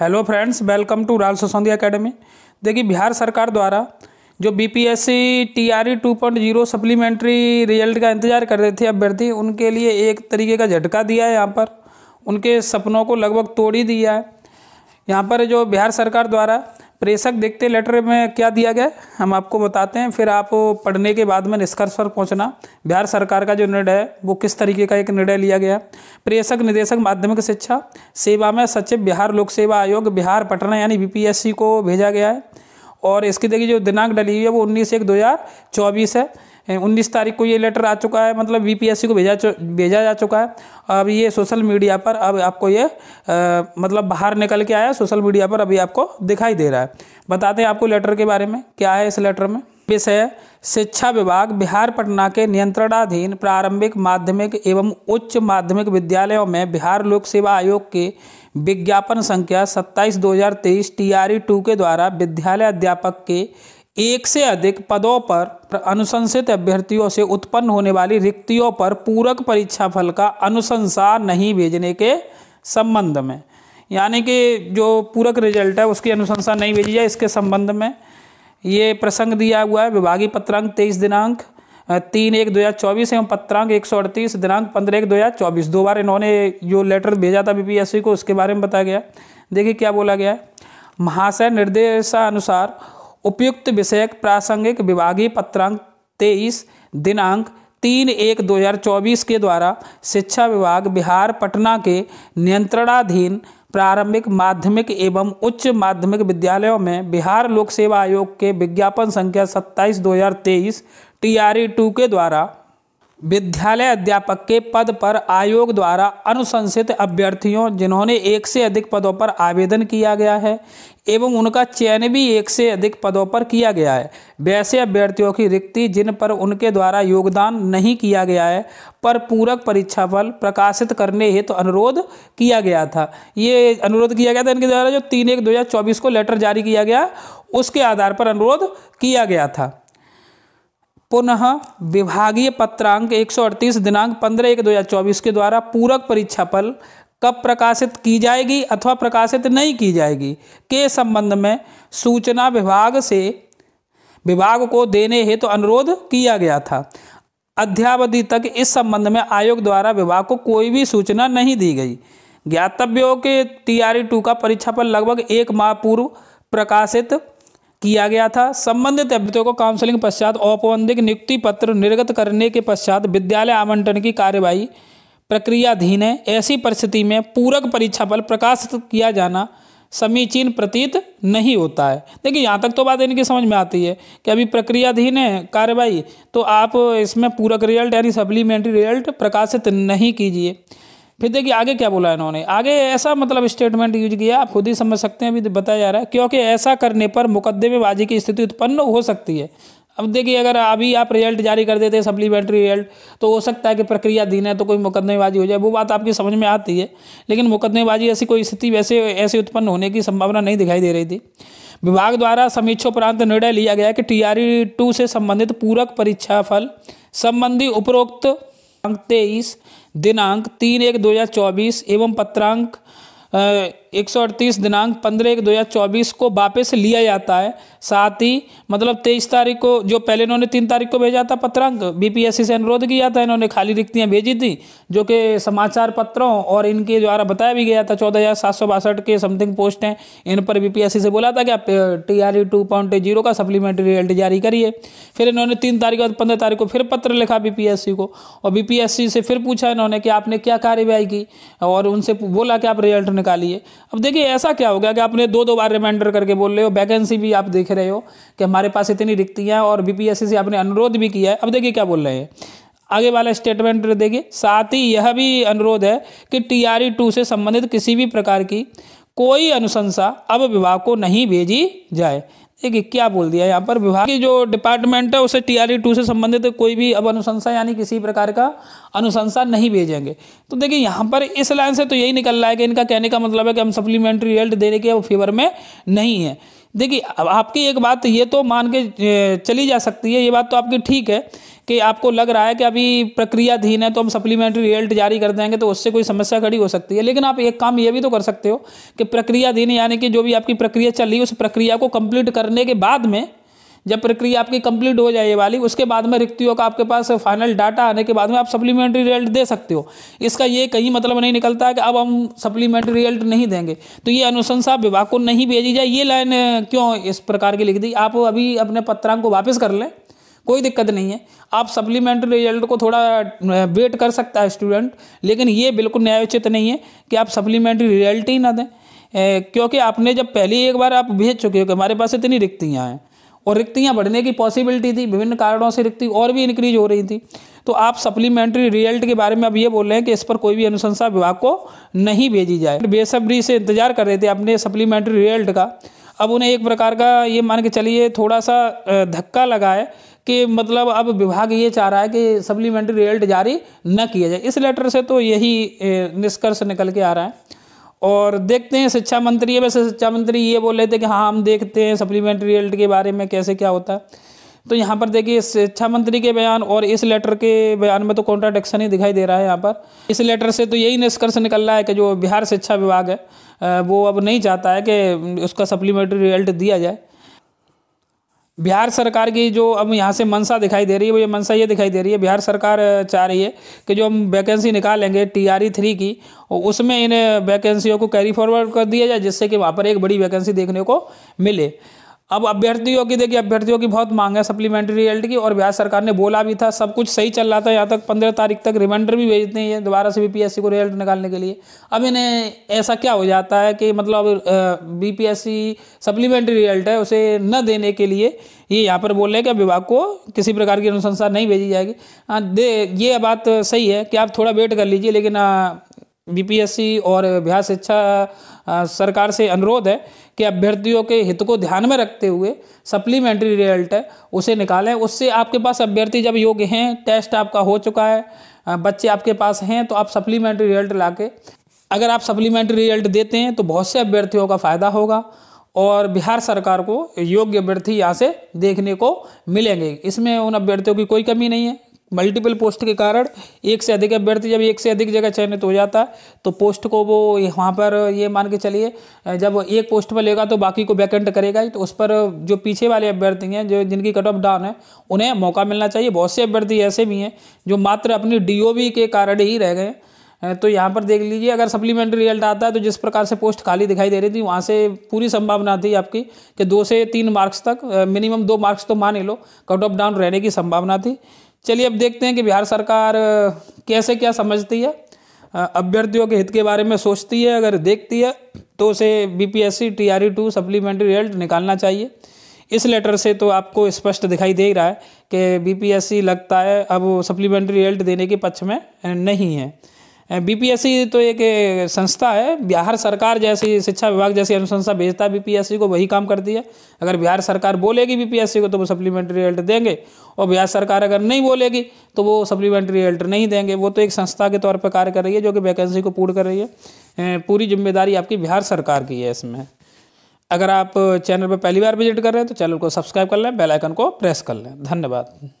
hello friends welcome to राल सोसंदी academy देखिए बिहार सरकार द्वारा जो बीपीएससी टीआरई 2.0 सप्लीमेंट्री रिजल्ट का इंतजार कर रहे थे अभ्यर्थी उनके लिए एक तरीके का झटका दिया है यहाँ पर उनके सपनों को लगभग तोड़ ही दिया है यहाँ पर जो बिहार सरकार द्वारा प्रेषक देखते लेटर में क्या दिया गया हम आपको बताते हैं फिर आप पढ़ने के बाद में निष्कर्ष पर पहुंचना बिहार सरकार का जो निर्णय है वो किस तरीके का एक निर्णय लिया गया प्रेषक निदेशक माध्यमिक शिक्षा सेवा में सचिव बिहार लोक सेवा आयोग बिहार पटना यानी बीपीएससी को भेजा गया है और इसकी देखिए जो दिनांक डली हुई है वो उन्नीस एक दो है उन्नीस तारीख को ये लेटर आ चुका है मतलब सी को भेजा भेजा जा चुका है अब ये सोशल मीडिया पर अब आपको ये आ, मतलब बाहर निकल के आया सोशल मीडिया पर अभी आपको दिखाई दे रहा है बताते हैं आपको लेटर के बारे में क्या है इस लेटर में विषय शिक्षा विभाग बिहार पटना के नियंत्रणाधीन प्रारंभिक माध्यमिक एवं उच्च माध्यमिक विद्यालयों में बिहार लोक सेवा आयोग के विज्ञापन संख्या दो टी आर ई टू के द्वारा विद्यालय अध्यापक के एक से अधिक पदों पर अनुशंसित अभ्यर्थियों से उत्पन्न होने वाली रिक्तियों पर पूरक परीक्षा फल का अनुशंसा नहीं भेजने के संबंध में यानी कि जो पूरक रिजल्ट है उसकी अनुशंसा नहीं भेजी जाए इसके संबंध में ये प्रसंग दिया हुआ है विभागीय पत्रांक तेईस दिनांक तीन एक दो हज़ार चौबीस एवं पत्रांक एक सौ अड़तीस दिनांक पंद्रह एक दो हज़ार चौबीस दो बार इन्होंने जो लेटर भेजा था बीपीएससी को उसके बारे में बताया गया देखिए क्या बोला गया है महाशय निर्देशानुसार उपयुक्त विषयक प्रासंगिक विभागीय पत्रांक तेईस दिनांक तीन एक 2024 के द्वारा शिक्षा विभाग बिहार पटना के नियंत्रणाधीन प्रारंभिक माध्यमिक एवं उच्च माध्यमिक विद्यालयों में बिहार लोक सेवा आयोग के विज्ञापन संख्या 27 2023 टीआरई टू के द्वारा विद्यालय अध्यापक के पद पर आयोग द्वारा अनुशंसित अभ्यर्थियों जिन्होंने एक से अधिक पदों पर आवेदन किया गया है एवं उनका चयन भी एक से अधिक पदों पर किया गया है वैसे अभ्यर्थियों की रिक्ति जिन पर उनके द्वारा योगदान नहीं किया गया है पर पूरक परीक्षा फल प्रकाशित करने हेतु तो अनुरोध किया गया था ये अनुरोध किया गया था इनके द्वारा जो तीन एक दो को लेटर जारी किया गया उसके आधार पर अनुरोध किया गया था पुनः विभागीय पत्रांक 138 दिनांक 15 एक 2024 के द्वारा पूरक परीक्षा कब प्रकाशित की जाएगी अथवा प्रकाशित नहीं की जाएगी के संबंध में सूचना विभाग से विभाग को देने हेतु तो अनुरोध किया गया था अध्यावधि तक इस संबंध में आयोग द्वारा विभाग को कोई भी सूचना नहीं दी गई ज्ञातव्यों के टी आर टू का परीक्षाफल लगभग एक माह पूर्व प्रकाशित किया गया था संबंधित अभ्यर्थियों को काउंसलिंग पश्चात औपबंधिक नियुक्ति पत्र निर्गत करने के पश्चात विद्यालय आवंटन की कार्यवाही प्रक्रियाधीन है ऐसी परिस्थिति में पूरक परीक्षा फल प्रकाशित किया जाना समीचीन प्रतीत नहीं होता है देखिए यहाँ तक तो बात इनकी समझ में आती है कि अभी प्रक्रियाधीन है कार्यवाही तो आप इसमें पूरक रिजल्ट यानी सप्लीमेंट्री रिजल्ट प्रकाशित नहीं कीजिए फिर देखिए आगे क्या बोला इन्होंने आगे ऐसा मतलब स्टेटमेंट यूज किया आप खुद ही समझ सकते हैं अभी तो बताया जा रहा है क्योंकि ऐसा करने पर मुकदमेबाजी की स्थिति उत्पन्न हो सकती है अब देखिए अगर अभी आप रिजल्ट जारी कर देते हैं सप्लीमेंट्री रिजल्ट तो हो सकता है कि प्रक्रिया दिन है तो कोई मुकदमेबाजी हो जाए वो बात आपकी समझ में आती है लेकिन मुकदमेबाजी ऐसी कोई स्थिति वैसे ऐसे उत्पन्न होने की संभावना नहीं दिखाई दे रही थी विभाग द्वारा समीक्षोपरांत निर्णय लिया गया कि टी टू e से संबंधित पूरक परीक्षा फल संबंधी उपरोक्त तेईस दिनांक तीन एक दो हजार चौबीस एवं पत्रांक एक दिनांक 15 एक 2024 को वापस लिया जाता है साथ ही मतलब 23 तारीख को जो पहले इन्होंने तीन तारीख को भेजा था पत्रांक बीपीएससी से अनुरोध किया था इन्होंने खाली रिक्तियाँ भेजी थी जो कि समाचार पत्रों और इनके द्वारा बताया भी गया था चौदह के समथिंग पोस्ट हैं इन पर बीपीएससी से बोला था कि आप T R two point zero का सप्लीमेंट्री रिजल्ट जारी करिए फिर इन्होंने तीन तारीख और पंद्रह तारीख को फिर पत्र लिखा बी को और बी से फिर पूछा इन्होंने कि आपने क्या कार्यवाही की और उनसे बोला कि आप रिजल्ट निकालिए अब देखिए ऐसा क्या हो गया कि आपने दो दो बार रिमाइंडर करके बोल रहे हो वैकेंसी भी आप देख रहे हो कि हमारे पास इतनी रिक्तियाँ और बीपीएससी से आपने अनुरोध भी किया है अब देखिए क्या बोल रहे हैं आगे वाला स्टेटमेंट देखिए साथ ही यह भी अनुरोध है कि टीआरई टू e से संबंधित किसी भी प्रकार की कोई अनुशंसा अब विभाग को नहीं भेजी जाए देखिए क्या बोल दिया यहाँ पर विभाग की जो डिपार्टमेंट है उसे टी आर टू से संबंधित कोई भी अब अनुशंसा यानी किसी प्रकार का अनुशंसा नहीं भेजेंगे तो देखिए यहाँ पर इस लाइन से तो यही निकल रहा है कि इनका कहने का मतलब है कि हम सप्लीमेंट्री रिजल्ट देने के फेवर में नहीं है देखिए अब आपकी एक बात ये तो मान के चली जा सकती है ये बात तो आपकी ठीक है कि आपको लग रहा है कि अभी प्रक्रियाधीन है तो हम सप्लीमेंट्री रिजल्ट जारी कर देंगे तो उससे कोई समस्या खड़ी हो सकती है लेकिन आप एक काम ये भी तो कर सकते हो कि प्रक्रियाधीन यानी कि जो भी आपकी प्रक्रिया चल रही है उस प्रक्रिया को कंप्लीट करने के बाद में जब प्रक्रिया आपकी कंप्लीट हो जाए वाली उसके बाद में रिक्तियों का आपके पास फाइनल डाटा आने के बाद में आप सप्लीमेंट्री रिजल्ट दे सकते हो इसका ये कहीं मतलब नहीं निकलता कि अब हम सप्लीमेंट्री रिजल्ट नहीं देंगे तो ये अनुशंसा विभाग को नहीं भेजी जाए ये लाइन क्यों इस प्रकार की लिख दी आप अभी अपने पत्रांक को वापस कर लें कोई दिक्कत नहीं है आप सप्लीमेंट्री रिजल्ट को थोड़ा वेट कर सकता है स्टूडेंट लेकिन ये बिल्कुल न्यायोचित नहीं है कि आप सप्लीमेंट्री रिजल्ट ही ना दें क्योंकि आपने जब पहले एक बार आप भेज चुके हो कि हमारे पास इतनी रिक्तियाँ हैं और रिक्तियाँ बढ़ने की पॉसिबिलिटी थी विभिन्न कारणों से रिक्ति और भी इंक्रीज हो रही थी तो आप सप्लीमेंट्री रिजल्ट के बारे में अब ये बोल रहे हैं कि इस पर कोई भी अनुशंसा विभाग को नहीं भेजी जाए बेसब्री से इंतजार कर रहे थे अपने सप्लीमेंट्री रिजल्ट का अब उन्हें एक प्रकार का ये मान के चलिए थोड़ा सा धक्का लगा है कि मतलब अब विभाग ये चाह रहा है कि सप्लीमेंट्री रिजल्ट जारी न किया जाए इस लेटर से तो यही निष्कर्ष निकल के आ रहा है और देखते हैं शिक्षा मंत्री है वैसे शिक्षा मंत्री ये बोल रहे थे कि हाँ हम देखते हैं सप्लीमेंट्री रिजल्ट के बारे में कैसे क्या होता है तो यहाँ पर देखिए शिक्षा मंत्री के बयान और इस लेटर के बयान में तो कॉन्ट्राडिक्शन ही दिखाई दे रहा है यहाँ पर इस लेटर से तो यही निष्कर्ष निकल रहा है कि जो बिहार शिक्षा विभाग है वो अब नहीं चाहता है कि उसका सप्लीमेंट्री रिजल्ट दिया जाए बिहार सरकार की जो अब यहाँ से मनसा दिखाई दे रही है वो ये मनसा ये दिखाई दे रही है बिहार सरकार चाह रही है कि जो हम वैकेंसी निकालेंगे टी आर ई थ्री की उसमें इन वैकेंसियों को कैरी फॉरवर्ड कर दिया जाए जिससे कि वहाँ पर एक बड़ी वैकेंसी देखने को मिले अब अभ्यर्थियों की देखिए अभ्यर्थियों की बहुत मांग है सप्लीमेंट्री रिजल्ट की और बिहार सरकार ने बोला भी था सब कुछ सही चल रहा था यहाँ तक पंद्रह तारीख तक रिमाइंडर भी भेजते हैं दोबारा से बीपीएससी को रिजल्ट निकालने के लिए अब इन्हें ऐसा क्या हो जाता है कि मतलब बीपीएससी सप्लीमेंट्री रिजल्ट है उसे न देने के लिए ये यहाँ पर बोल रहे हैं कि विभाग को किसी प्रकार की अनुशंसा नहीं भेजी जाएगी हाँ, दे ये बात सही है कि आप थोड़ा वेट कर लीजिए लेकिन बीपीएससी और बिहार शिक्षा सरकार से अनुरोध है कि अभ्यर्थियों के हित को ध्यान में रखते हुए सप्लीमेंट्री रिजल्ट है उसे निकालें उससे आपके पास अभ्यर्थी जब योग्य हैं टेस्ट आपका हो चुका है बच्चे आपके पास हैं तो आप सप्लीमेंट्री रिजल्ट ला के अगर आप सप्लीमेंट्री रिजल्ट देते हैं तो बहुत से अभ्यर्थियों का फ़ायदा होगा और बिहार सरकार को योग्य अभ्यर्थी यहाँ से देखने को मिलेंगे इसमें उन अभ्यर्थियों की कोई कमी नहीं है मल्टीपल पोस्ट के कारण एक से अधिक अभ्यर्थी जब एक से अधिक जगह चयनित हो जाता है तो पोस्ट को वो वहाँ पर ये मान के चलिए जब एक पोस्ट पर लेगा तो बाकी को वैकेंट करेगा ही तो उस पर जो पीछे वाले अभ्यर्थी हैं जो जिनकी कट ऑफ डाउन है उन्हें मौका मिलना चाहिए बहुत से अभ्यर्थी ऐसे भी हैं जो मात्र अपनी डी के कारण ही रह गए तो यहाँ पर देख लीजिए अगर सप्लीमेंट्री रिजल्ट आता है तो जिस प्रकार से पोस्ट खाली दिखाई दे रही थी वहाँ से पूरी संभावना थी आपकी कि दो से तीन मार्क्स तक मिनिमम दो मार्क्स तो मान ही लो कट ऑफ डाउन रहने की संभावना थी चलिए अब देखते हैं कि बिहार सरकार कैसे क्या समझती है अभ्यर्थियों के हित के बारे में सोचती है अगर देखती है तो उसे B P S C T R E two supplementary result निकालना चाहिए इस लेटर से तो आपको स्पष्ट दिखाई दे रहा है कि बी पी एस सी लगता है अब सप्लीमेंट्री रिजल्ट देने के पक्ष में नहीं है बीपीएससी तो एक संस्था है बिहार सरकार जैसी शिक्षा विभाग जैसी अनुसंस्था भेजता है बीपीएससी को वही काम करती है अगर बिहार सरकार बोलेगी बीपीएससी को तो वो सप्लीमेंट्री रिजल्ट देंगे और बिहार सरकार अगर नहीं बोलेगी तो वो सप्लीमेंट्री रिजल्ट नहीं देंगे वो तो एक संस्था के तौर पर कार्य कर रही है जो कि वैकेंसी को पूर्ण कर रही है पूरी जिम्मेदारी आपकी बिहार सरकार की है इसमें अगर आप चैनल पर पहली बार विजिट कर रहे हैं तो चैनल को सब्सक्राइब कर लें बेलाइकन को प्रेस कर लें धन्यवाद